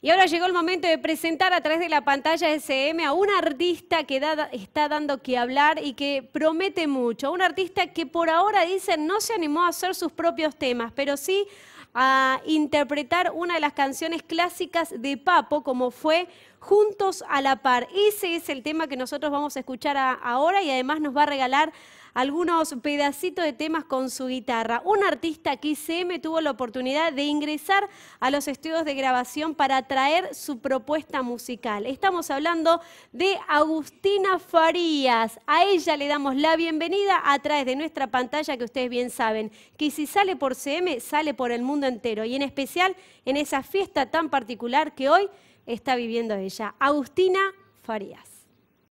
Y ahora llegó el momento de presentar a través de la pantalla SM a un artista que está dando que hablar y que promete mucho. Un artista que por ahora dicen no se animó a hacer sus propios temas, pero sí a interpretar una de las canciones clásicas de Papo, como fue Juntos a la Par. Ese es el tema que nosotros vamos a escuchar ahora y además nos va a regalar algunos pedacitos de temas con su guitarra. Un artista que CM tuvo la oportunidad de ingresar a los estudios de grabación para traer su propuesta musical. Estamos hablando de Agustina Farías. A ella le damos la bienvenida a través de nuestra pantalla que ustedes bien saben que si sale por CM, sale por el mundo entero y en especial en esa fiesta tan particular que hoy está viviendo ella. Agustina Farías.